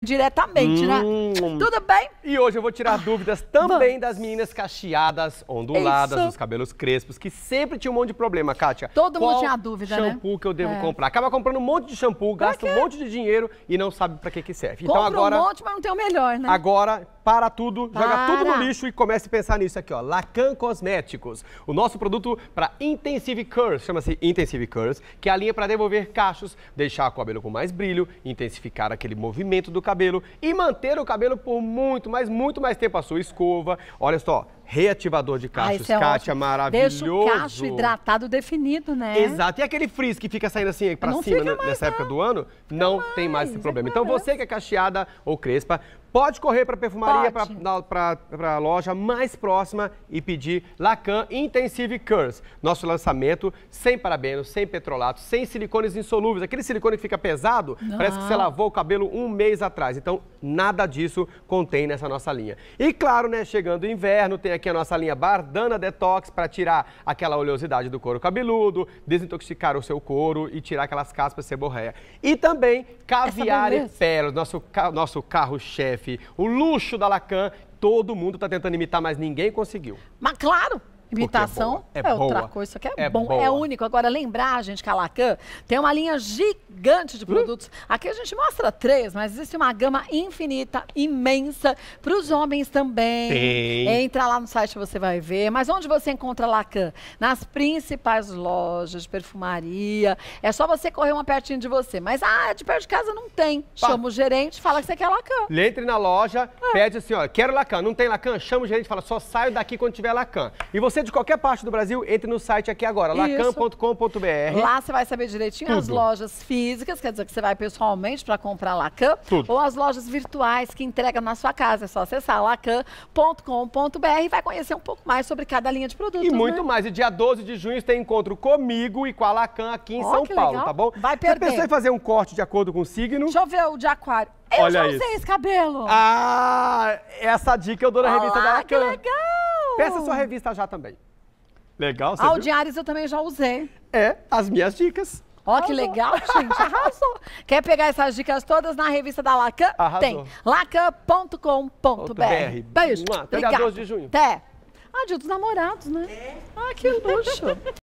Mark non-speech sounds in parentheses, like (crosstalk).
diretamente, né? hum. né? Tudo bem? E hoje eu vou tirar ah, dúvidas também vamos. das meninas cacheadas, onduladas, Isso. dos cabelos crespos, que sempre tinha um monte de problema, Kátia. Todo Qual mundo tinha dúvida, shampoo né? shampoo que eu devo é. comprar? Acaba comprando um monte de shampoo, gasta um monte de dinheiro e não sabe pra que que serve. Então Compra então agora... um monte, mas não tem o melhor, né? Agora para tudo, para. joga tudo no lixo e comece a pensar nisso aqui, ó. Lacan Cosméticos. O nosso produto para Intensive Curls, chama-se Intensive Curls, que é a linha para devolver cachos, deixar o cabelo com mais brilho, intensificar aquele movimento do cabelo e manter o cabelo por muito, mas muito mais tempo a sua escova. Olha só, reativador de cachos. Ah, é Kátia, maravilhoso. Deixa o cacho hidratado definido, né? Exato. E aquele frizz que fica saindo assim pra não cima né, mais, nessa não. época do ano, não, tem mais, esse é problema. Então você que é cacheada ou crespa, pode correr para perfumaria, para a loja mais próxima e pedir Lacan Intensive Curse. Nosso lançamento sem parabenos, sem petrolato, sem silicones insolúveis. Aquele silicone que fica pesado, parece que você lavou o cabelo um mês atrás. Então Nada disso contém nessa nossa linha. E claro, né, chegando o inverno, tem aqui a nossa linha Bardana Detox para tirar aquela oleosidade do couro cabeludo, desintoxicar o seu couro e tirar aquelas caspas de seborreia. E também caviar e pérolas, nosso, nosso carro-chefe, o luxo da Lacan, todo mundo está tentando imitar, mas ninguém conseguiu. Mas claro, é Imitação é, é, outra boa. coisa, que é, é bom, é boa. é único. Agora, lembrar, gente, que a Lacan tem uma linha gigante de hum? produtos. Aqui a gente mostra três, mas existe uma gama infinita, imensa, para os homens também. Tem. Entra lá no site, você vai ver. Mas onde você encontra Lacan? Nas principais lojas de perfumaria. É só você correr uma pertinho de você. Mas, ah, de perto de casa não tem. Pá. Chama o gerente, fala que você quer Lacan. Entre na loja, é. pede assim, ó, quero Lacan. Não tem Lacan? Chama o gerente, fala, só saio daqui quando tiver Lacan. E você você de qualquer parte do Brasil, entre no site aqui agora, lacan.com.br. Lá você vai saber direitinho Tudo. as lojas físicas, quer dizer que você vai pessoalmente para comprar Lacan, Tudo. ou as lojas virtuais que entregam na sua casa. É só acessar lacan.com.br e vai conhecer um pouco mais sobre cada linha de produtos. E muito né? mais. E dia 12 de junho tem encontro comigo e com a Lacan aqui em oh, São Paulo, legal. tá bom? Vai perder. Você pensou em fazer um corte de acordo com o signo? Deixa eu ver o de aquário. Eu Olha já usei isso. esse cabelo. Ah, essa dica eu dou na Olá, revista da Lacan. Que legal! Peça sua revista já também. Legal, você viu? Audiários eu também já usei. É, as minhas dicas. Ó, que legal, gente. Arrasou. Quer pegar essas dicas todas na revista da Lacan? Arrasou. Tem. lacan.com.br. Beijo. Mua, Até dia 12 de junho. Até. Ah, dia dos namorados, né? É. Ah, que luxo. (laughs)